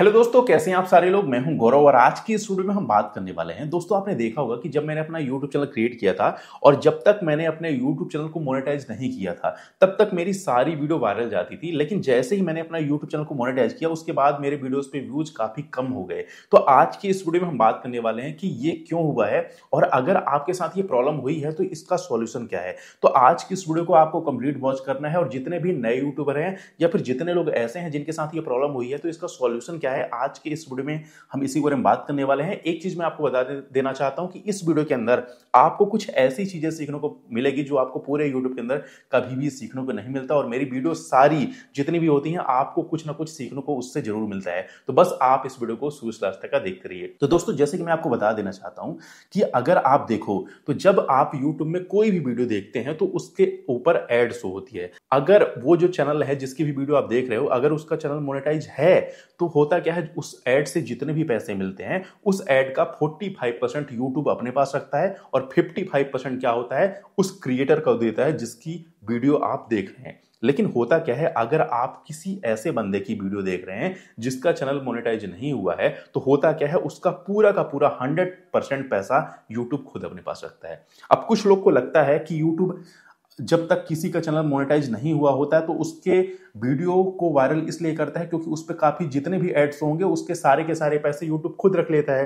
hello दोस्तों कैसे हैं आप सारे लोग मैं हूं गौरव और आज की इस वीडियो में हम बात करने वाले हैं दोस्तों आपने देखा होगा कि जब मैंने अपना यूट्यूब चैनल क्रिएट किया था और जब तक मैंने अपने यूट्यूब चैनल को मोनेटाइज नहीं किया था तब तक मेरी सारी वीडियो वायरल जाती थी लेकिन जैसे ही मैंने अपना यूट्यूब चैनल को मोनेटाइज किया उसके बाद मेरे वीडियोज पे व्यूज काफी कम हो गए तो आज की इस वीडियो में हम बात करने वाले हैं कि ये क्यों हुआ है और अगर आपके साथ ये प्रॉब्लम हुई है तो इसका सोल्यूशन क्या है तो आज की इस वीडियो को आपको कंप्लीट वॉच करना है और जितने भी नए यूट्यूबर हैं या फिर जितने लोग ऐसे हैं जिनके साथ ये प्रॉब्लम हुई है तो इसका सोल्यूशन क्या क्या है आज के इस वीडियो में हम इसी बारे में बात करने वाले हैं एक चीज़ मैं आपको बता देना चाहता हूं कि इस वीडियो के अंदर आपको कुछ ऐसी चीज़ें सीखने को मिलेगी जो आपको पूरे यूट्यूब के अंदर कभी भी सीखने को नहीं मिलता और मेरी वीडियो सारी जितनी भी होती है आपको कुछ ना कुछ सीखने को उससे जरूर मिलता है तो बस आप इस वीडियो को शुरू रास्ते का देखते रहिए तो दोस्तों जैसे कि मैं आपको बता देना चाहता हूं कि अगर आप देखो तो जब आप यूट्यूब में कोई भी वीडियो देखते हैं तो उसके ऊपर एड शो होती है अगर वो जो चैनल है जिसकी भी वीडियो आप देख रहे हो अगर उसका चैनल मोनेटाइज है तो होता होता क्या है उस एड से जितने भी पैसे मिलते हैं उस एड का 45 परसेंट यूट्यूब अपने पास रखता है और 55 परसेंट क्या होता है उस क्रिएटर को देता है जिसकी वीडियो आप देख रहे हैं लेकिन होता क्या है अगर आप किसी ऐसे बंदे की वीडियो देख रहे हैं जिसका चैनल मोनेटाइज नहीं हुआ है तो होता क्या है उसका पूरा का पूरा हंड्रेड परसेंट पैसा यूट्यूब खुद अपने पास रखता है अब कुछ लोग को लगता है कि यूट्यूब जब तक किसी का चैनल मोनेटाइज नहीं हुआ होता है तो उसके वीडियो को वायरल इसलिए करता है क्योंकि उस पर काफ़ी जितने भी एड्स होंगे उसके सारे के सारे पैसे यूट्यूब खुद रख लेता है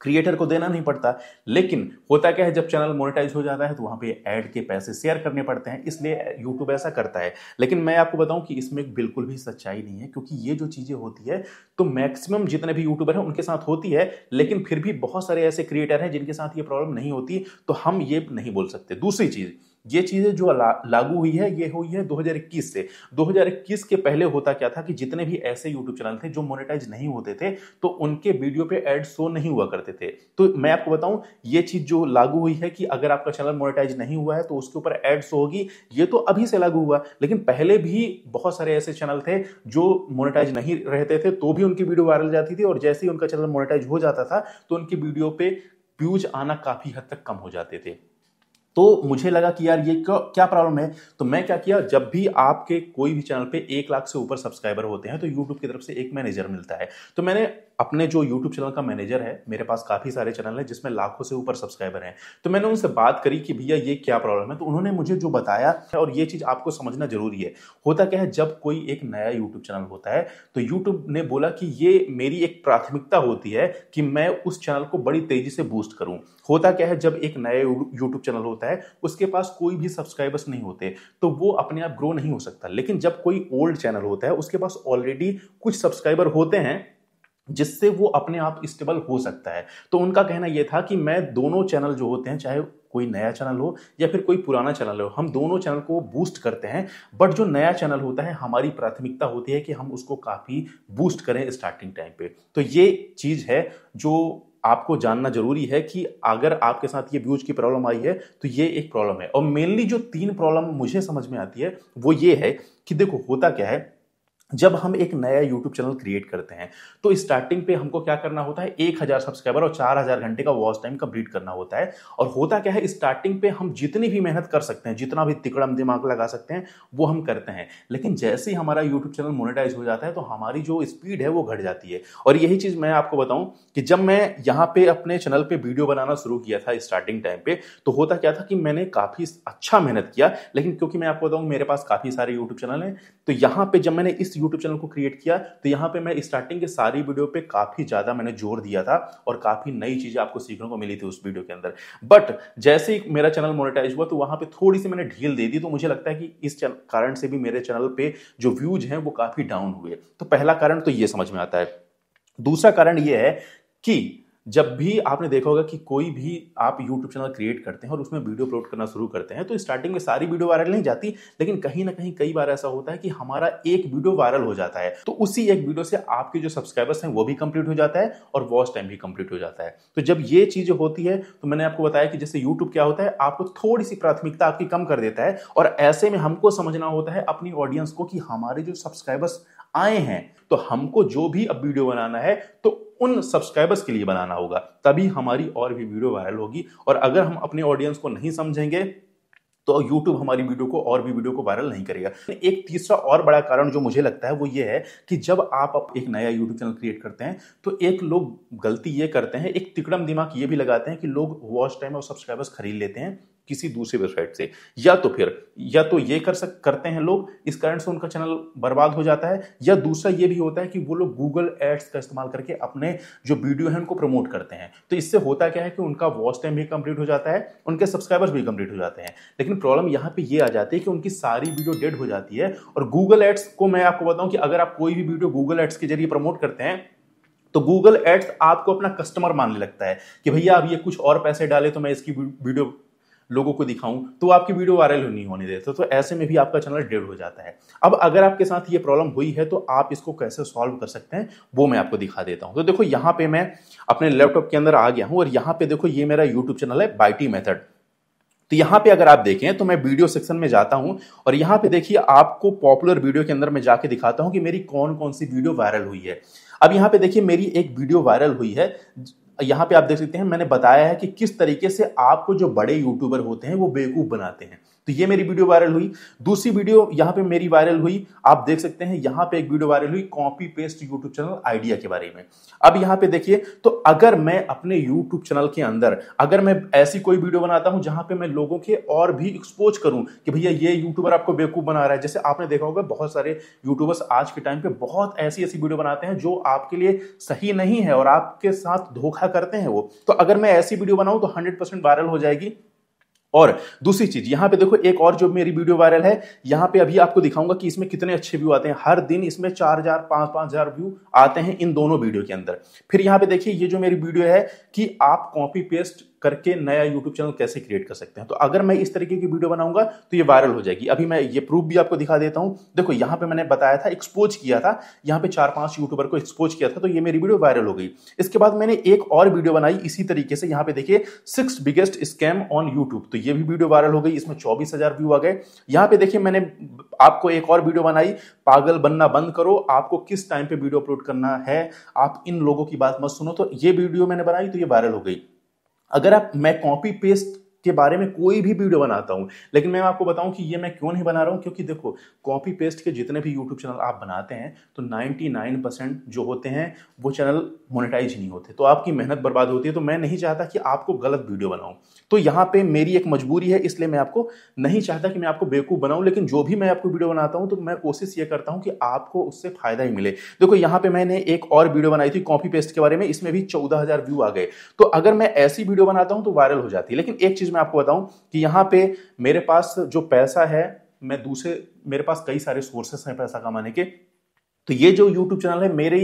क्रिएटर को देना नहीं पड़ता लेकिन होता क्या है जब चैनल मोनेटाइज हो जाता है तो वहाँ पे ऐड के पैसे शेयर करने पड़ते हैं इसलिए यूट्यूब ऐसा करता है लेकिन मैं आपको बताऊं कि इसमें बिल्कुल भी सच्चाई नहीं है क्योंकि ये जो चीज़ें होती है तो मैक्सिमम जितने भी यूट्यूबर हैं उनके साथ होती है लेकिन फिर भी बहुत सारे ऐसे क्रिएटर हैं जिनके साथ ये प्रॉब्लम नहीं होती तो हम ये नहीं बोल सकते दूसरी चीज़ ये चीज़ें जो लागू हुई है ये हुई है 2021 से 2021 के पहले होता क्या था कि जितने भी ऐसे यूट्यूब चैनल थे जो मोनेटाइज नहीं होते थे तो उनके वीडियो पे एड शो नहीं हुआ करते थे तो मैं आपको बताऊं ये चीज़ जो लागू हुई है कि अगर आपका चैनल मोनेटाइज नहीं हुआ है तो उसके ऊपर एड शो होगी ये तो अभी से लागू हुआ लेकिन पहले भी बहुत सारे ऐसे चैनल थे जो मोनेटाइज नहीं रहते थे तो भी उनकी वीडियो वायरल जाती थी और जैसे ही उनका चैनल मोनेटाइज हो जाता था तो उनकी वीडियो पे व्यूज आना काफ़ी हद तक कम हो जाते थे तो मुझे लगा कि यार ये क्या प्रॉब्लम है तो मैं क्या किया जब भी आपके कोई भी चैनल पे एक लाख से ऊपर सब्सक्राइबर होते हैं तो यूट्यूब की तरफ से एक मैनेजर मिलता है तो मैंने अपने जो यूट्यूब चैनल का मैनेजर है मेरे पास काफ़ी सारे चैनल हैं जिसमें लाखों से ऊपर सब्सक्राइबर हैं तो मैंने उनसे बात करी कि भैया ये क्या प्रॉब्लम है तो उन्होंने मुझे जो बताया और ये चीज़ आपको समझना जरूरी है होता क्या है जब कोई एक नया यूट्यूब चैनल होता है तो यूट्यूब ने बोला कि ये मेरी एक प्राथमिकता होती है कि मैं उस चैनल को बड़ी तेज़ी से बूस्ट करूँ होता क्या है जब एक नया यूट्यूब चैनल होता है उसके पास कोई भी सब्सक्राइबर्स नहीं होते तो वो अपने आप ग्रो नहीं हो सकता लेकिन जब कोई ओल्ड चैनल होता है उसके पास ऑलरेडी कुछ सब्सक्राइबर होते हैं जिससे वो अपने आप स्टेबल हो सकता है तो उनका कहना यह था कि मैं दोनों चैनल जो होते हैं चाहे कोई नया चैनल हो या फिर कोई पुराना चैनल हो हम दोनों चैनल को बूस्ट करते हैं बट जो नया चैनल होता है हमारी प्राथमिकता होती है कि हम उसको काफ़ी बूस्ट करें स्टार्टिंग टाइम पे तो ये चीज़ है जो आपको जानना जरूरी है कि अगर आपके साथ ये व्यूज की प्रॉब्लम आई है तो ये एक प्रॉब्लम है और मेनली जो तीन प्रॉब्लम मुझे समझ में आती है वो ये है कि देखो होता क्या है जब हम एक नया YouTube चैनल क्रिएट करते हैं तो स्टार्टिंग पे हमको क्या करना होता है एक हज़ार सब्सक्राइबर और चार हज़ार घंटे का वॉच टाइम कंप्लीट करना होता है और होता क्या है स्टार्टिंग पे हम जितनी भी मेहनत कर सकते हैं जितना भी तिकड़म हम दिमाग लगा सकते हैं वो हम करते हैं लेकिन जैसे ही हमारा यूट्यूब चैनल मोनिटाइज हो जाता है तो हमारी जो स्पीड है वो घट जाती है और यही चीज़ मैं आपको बताऊँ कि जब मैं यहाँ पे अपने चैनल पर वीडियो बनाना शुरू किया था स्टार्टिंग टाइम पे तो होता क्या था कि मैंने काफ़ी अच्छा मेहनत किया लेकिन क्योंकि मैं आपको बताऊँ मेरे पास काफ़ी सारे यूट्यूब चैनल हैं तो यहाँ पर जब मैंने इस यूट्यूब चैनल को क्रिएट किया तो यहाँ पे मैं स्टार्टिंग के सारी वीडियो पे काफ़ी ज़्यादा मैंने जोर दिया था और काफ़ी नई चीज़ें आपको सीखने को मिली थी उस वीडियो के अंदर बट जैसे ही मेरा चैनल मोनिटाइज हुआ तो वहां पर थोड़ी सी मैंने ढील दे दी तो मुझे लगता है कि इस कारण से भी मेरे चैनल पर जो व्यूज हैं वो काफ़ी डाउन हुए तो पहला कारण तो ये समझ में आता है दूसरा कारण ये है कि जब भी आपने देखा होगा कि कोई भी आप YouTube चैनल क्रिएट करते हैं और उसमें वीडियो अपलोड करना शुरू करते हैं तो स्टार्टिंग में सारी वीडियो वायरल नहीं जाती लेकिन कहीं ना कहीं कई बार ऐसा होता है कि हमारा एक वीडियो वायरल हो जाता है तो उसी एक वीडियो से आपके जो सब्सक्राइबर्स हैं वो भी कंप्लीट हो जाता है और वॉच टाइम भी कंप्लीट हो जाता है तो जब ये चीज होती है तो मैंने आपको बताया कि जैसे यूट्यूब क्या होता है आपको थोड़ी सी प्राथमिकता आपकी कम कर देता है और ऐसे में हमको समझना होता है अपनी ऑडियंस को कि हमारे जो सब्सक्राइबर्स आए हैं तो हमको जो भी अब वीडियो बनाना है तो उन सब्सक्राइबर्स के लिए बनाना होगा तभी हमारी और भी वीडियो वायरल होगी और अगर हम अपने ऑडियंस को नहीं समझेंगे तो YouTube हमारी वीडियो को और भी वीडियो को वायरल नहीं करेगा एक तीसरा और बड़ा कारण जो मुझे लगता है वो ये है कि जब आप एक नया YouTube चैनल क्रिएट करते हैं तो एक लोग गलती ये करते हैं एक तिकड़म दिमाग ये भी लगाते हैं कि लोग वॉच टाइम और सब्सक्राइबर्स खरीद लेते हैं किसी दूसरी वेबसाइट से या तो फिर या तो ये कर सक करते हैं लोग इस कारण से उनका चैनल बर्बाद हो जाता है या दूसरा ये भी होता है कि वो लोग गूगल एड्स का इस्तेमाल करके अपने जो वीडियो है उनको प्रमोट करते हैं तो इससे होता क्या है कि उनका वॉच टाइम भी कंप्लीट हो जाता है उनके सब्सक्राइबर्स भी कंप्लीट हो जाते हैं लेकिन प्रॉब्लम यहाँ पर ये आ जाती है कि उनकी सारी वीडियो डेड हो जाती है और गूगल एड्स को मैं आपको बताऊँ कि अगर आप कोई भी वीडियो गूगल एड्स के जरिए प्रमोट करते हैं तो गूगल एड्स आपको अपना कस्टमर मानने लगता है कि भैया अब ये कुछ और पैसे डाले तो मैं इसकी वीडियो लोगों को दिखाऊं तो आपकी वीडियो वायरल नहीं होने देते तो ऐसे में भी आपका चैनल डेड हो जाता है अब अगर आपके साथ ये प्रॉब्लम हुई है तो आप इसको कैसे सॉल्व कर सकते हैं वो मैं आपको दिखा देता हूँ तो देखो यहाँ पे मैं अपने लैपटॉप के अंदर आ गया हूँ और यहाँ पे देखो ये मेरा यूट्यूब चैनल है बाइटी मेथड तो यहाँ पे अगर आप देखें तो मैं वीडियो सेक्शन में जाता हूँ और यहाँ पे देखिए आपको पॉपुलर वीडियो के अंदर मैं जाके दिखाता हूँ कि मेरी कौन कौन सी वीडियो वायरल हुई है अब यहाँ पे देखिए मेरी एक वीडियो वायरल हुई है यहाँ पे आप देख सकते हैं मैंने बताया है कि किस तरीके से आपको जो बड़े यूट्यूबर होते हैं वो बेवकूफ़ बनाते हैं तो ये मेरी वीडियो वायरल हुई दूसरी वीडियो यहाँ पे मेरी वायरल हुई आप देख सकते हैं यहाँ पे एक वीडियो वायरल हुई copy paste YouTube channel idea के बारे में अब यहाँ पे देखिए तो अगर मैं अपने यूट्यूब चैनल के अंदर अगर मैं ऐसी कोई वीडियो बनाता हूँ जहां पे मैं लोगों के और भी एक्सपोज करूं कि भैया ये यूट्यूबर आपको बेवकूफ़ बना रहा है जैसे आपने देखा होगा बहुत सारे यूट्यूबर्स आज के टाइम पे बहुत ऐसी ऐसी वीडियो बनाते हैं जो आपके लिए सही नहीं है और आपके साथ धोखा करते हैं वो तो अगर मैं ऐसी वीडियो बनाऊँ तो हंड्रेड वायरल हो जाएगी और दूसरी चीज यहां पे देखो एक और जो मेरी वीडियो वायरल है यहां पे अभी आपको दिखाऊंगा कि इसमें कितने अच्छे व्यू आते हैं हर दिन इसमें चार हजार पांच पांच हजार व्यू आते हैं इन दोनों वीडियो के अंदर फिर यहां पे देखिए ये जो मेरी वीडियो है कि आप कॉपी पेस्ट करके नया यूट्यूब चैनल कैसे क्रिएट कर सकते हैं तो अगर मैं इस तरीके की वीडियो बनाऊंगा तो ये वायरल हो जाएगी अभी मैं ये प्रूफ भी आपको दिखा देता हूँ देखो यहाँ पे मैंने बताया था एक्सपोज किया था यहाँ पे चार पांच यूट्यूबर को एक्सपोज किया था तो ये मेरी वीडियो वायरल हो गई इसके बाद मैंने एक और वीडियो बनाई इसी तरीके से यहाँ पर देखिए six biggest scam on YouTube तो ये भी वीडियो वायरल हो गई इसमें चौबीस हजार व्यू आ गए यहाँ पर देखिए मैंने आपको एक और वीडियो बनाई पागल बनना बंद करो आपको किस टाइम पे वीडियो अपलोड करना है आप इन लोगों की बात मत सुनो तो ये वीडियो मैंने बनाई तो ये वायरल हो गई अगर आप मैं कॉपी पेस्ट के बारे में कोई भी वीडियो बनाता हूँ लेकिन मैं आपको बताऊँ कि ये मैं क्यों नहीं बना रहा हूँ क्योंकि देखो कॉपी पेस्ट के जितने भी यूट्यूब चैनल आप बनाते हैं तो नाइन्टी परसेंट जो होते हैं वो चैनल मोनिटाइज नहीं होते तो आपकी मेहनत बर्बाद होती है तो मैं नहीं चाहता कि आपको गलत वीडियो बनाऊँ तो यहाँ पर मेरी एक मजबूरी है इसलिए मैं आपको नहीं चाहता कि मैं आपको बेवकूफ़ बनाऊँ लेकिन जो भी मैं आपको वीडियो बनाता हूँ तो मैं कोशिश ये करता हूँ कि आपको उससे फ़ायदा ही मिले देखो यहाँ पर मैंने एक और वीडियो बनाई थी कॉपी पेस्ट के बारे में इसमें भी चौदह व्यू आ गए तो अगर मैं ऐसी वीडियो बनाता हूँ तो वायरल हो जाती है लेकिन एक चीज़ चीज़ मैं आपको बताऊं कि यहाँ पे मेरे पास जो पैसा है मैं दूसरे मेरे पास कई सारे सोर्सेस हैं पैसा कमाने के तो ये जो YouTube चैनल है मेरे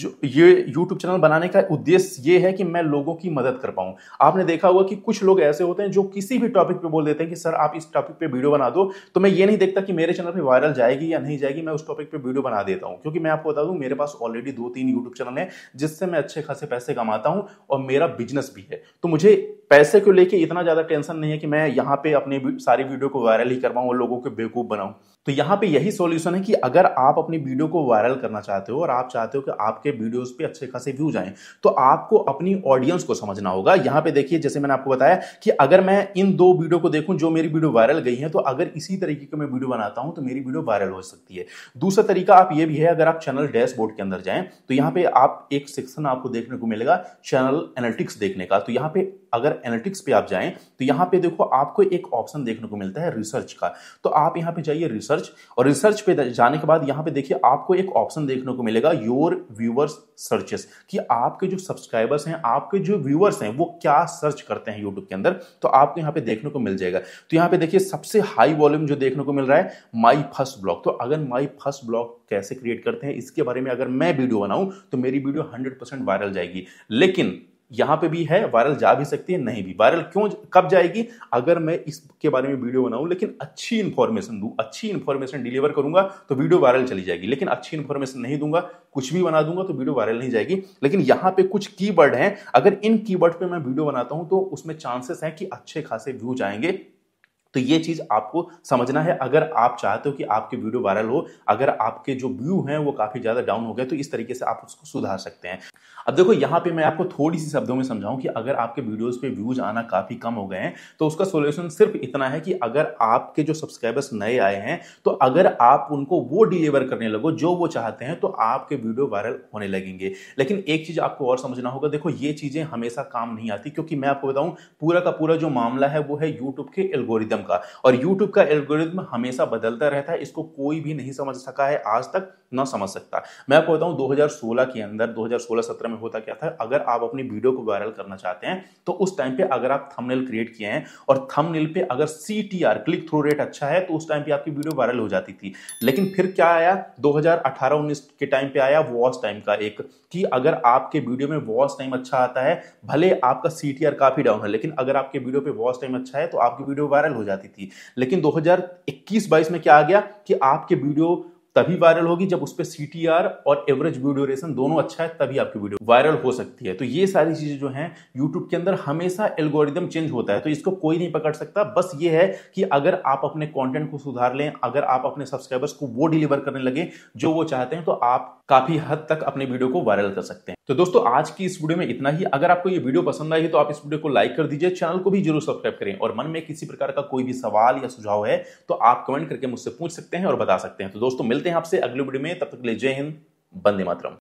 जो ये YouTube चैनल बनाने का उद्देश्य ये है कि मैं लोगों की मदद कर पाऊँ आपने देखा होगा कि कुछ लोग ऐसे होते हैं जो किसी भी टॉपिक पे बोल देते हैं कि सर आप इस टॉपिक पे वीडियो बना दो तो मैं ये नहीं देखता कि मेरे चैनल पे वायरल जाएगी या नहीं जाएगी मैं उस टॉपिक पे वीडियो बना देता हूँ क्योंकि मैं आपको बता दूँ मेरे पास ऑलरेडी दो तीन यूट्यूब चैनल है जिससे मैं अच्छे खासे पैसे कमाता हूँ और मेरा बिजनेस भी है तो मुझे पैसे को लेकर इतना ज़्यादा टेंशन नहीं है कि मैं यहाँ पे अपनी सारी वीडियो को वायरल ही कर पाऊँ और लोगों को बेवकूफ़ बनाऊँ तो यहाँ पे यही सॉल्यूशन है कि अगर आप अपनी वीडियो को वायरल करना चाहते हो और आप चाहते हो कि आपके वीडियोस पे अच्छे खासे व्यूज आए तो आपको अपनी ऑडियंस को समझना होगा यहाँ पे देखिए जैसे मैंने आपको बताया कि अगर मैं इन दो वीडियो को देखूं जो मेरी वीडियो वायरल गई है तो अगर इसी तरीके का मैं वीडियो बनाता हूं तो मेरी वीडियो वायरल हो सकती है दूसरा तरीका आप ये भी है अगर आप चैनल डैशबोर्ड के अंदर जाएं तो यहाँ पे आप एक सेक्शन आपको देखने को मिलेगा चैनल एनालिटिक्स देखने का तो यहाँ पे अगर एनालिटिक्स पे आप जाएं तो यहाँ पे देखो आपको एक ऑप्शन देखने को मिलता है रिसर्च का तो आप यहाँ पे जाइए रिसर्च रिसर्च और रिसर्च पे जाने के बाद यहाँ पे देखिए आपको एक ऑप्शन देखने को मिलेगा योर व्यूवर्स सर्चेस कि आपके जो सब्सक्राइबर्स हैं आपके जो व्यूअर्स हैं वो क्या सर्च करते हैं यूट्यूब के अंदर तो आपको यहाँ पे देखने को मिल जाएगा तो यहाँ पे देखिए सबसे हाई वॉल्यूम जो देखने को मिल रहा है माई फर्स्ट ब्लॉग तो अगर माई फर्स्ट ब्लॉग कैसे क्रिएट करते हैं इसके बारे में अगर मैं वीडियो बनाऊं तो मेरी वीडियो हंड्रेड वायरल जाएगी लेकिन यहाँ पे भी है वायरल जा भी सकती है नहीं भी वायरल क्यों कब जाएगी अगर मैं इसके बारे में वीडियो बनाऊं लेकिन अच्छी इन्फॉर्मेशन दूँ अच्छी इन्फॉर्मेशन डिलीवर करूंगा तो वीडियो वायरल चली जाएगी लेकिन अच्छी इन्फॉर्मेशन नहीं दूंगा कुछ भी बना दूंगा तो वीडियो वायरल नहीं जाएगी लेकिन यहाँ पे कुछ की हैं अगर इन की पे मैं वीडियो बनाता हूं तो उसमें चांसेस हैं कि अच्छे खासे व्यूज आएंगे तो ये चीज़ आपको समझना है अगर आप चाहते हो कि आपके वीडियो वायरल हो अगर आपके जो व्यू हैं वो काफ़ी ज़्यादा डाउन हो गए तो इस तरीके से आप उसको सुधार सकते हैं अब देखो यहाँ पे मैं आपको थोड़ी सी शब्दों में समझाऊं कि अगर आपके वीडियोस पे व्यूज आना काफ़ी कम हो गए हैं तो उसका सोल्यूशन सिर्फ इतना है कि अगर आपके जो सब्सक्राइबर्स नए आए हैं तो अगर आप उनको वो डिलीवर करने लगो जो वो चाहते हैं तो आपके वीडियो वायरल होने लगेंगे लेकिन एक चीज़ आपको और समझना होगा देखो ये चीज़ें हमेशा काम नहीं आती क्योंकि मैं आपको बताऊं पूरा का पूरा जो मामला है वो है यूट्यूब के एल्गोरिदम एल्गोरिदम का और यूट्यूब का एल्गोरिदम हमेशा बदलता रहता है इसको कोई भी नहीं समझ सका है आज तक ना समझ सकता मैं आपको बताऊं 2016 के अंदर 2016-17 में होता क्या था अगर आप अपनी वीडियो को वायरल करना चाहते हैं तो उस टाइम पे अगर आप थंबनेल क्रिएट किए हैं और थंबनेल पे अगर सी क्लिक थ्रू रेट अच्छा है तो उस टाइम पे आपकी वीडियो वायरल हो जाती थी लेकिन फिर क्या आया 2018-19 के टाइम पे आया वॉच टाइम का एक कि अगर आपके वीडियो में वॉच टाइम अच्छा आता है भले आपका सी काफी डाउन है लेकिन अगर आपके वीडियो पे वॉच टाइम अच्छा है तो आपकी वीडियो वायरल हो जाती जाती थी लेकिन 2021-22 में क्या आ गया कि आपके वीडियो तभी वायरल होगी जब उस पर सी और एवरेज वीडियो रेशन दोनों अच्छा है तभी आपकी वीडियो वायरल हो सकती है तो ये सारी चीजें जो हैं यूट्यूब के अंदर हमेशा एल्गोरिदम चेंज होता है तो इसको कोई नहीं पकड़ सकता बस ये है कि अगर आप अपने कंटेंट को सुधार लें अगर आप अपने सब्सक्राइबर्स को वो डिलीवर करने लगे जो वो चाहते हैं तो आप काफी हद तक अपने वीडियो को वायरल कर सकते हैं तो दोस्तों आज की इस वीडियो में इतना ही अगर आपको ये वीडियो पसंद आई है तो आप इस वीडियो को लाइक कर दीजिए चैनल को भी जरूर सब्सक्राइब करें और मन में किसी प्रकार का कोई भी सवाल या सुझाव है तो आप कमेंट करके मुझसे पूछ सकते हैं और बता सकते हैं तो दोस्तों मिलते हैं आपसे अगले वीडियो में तब तक ले जय हिंद बंदे मातरम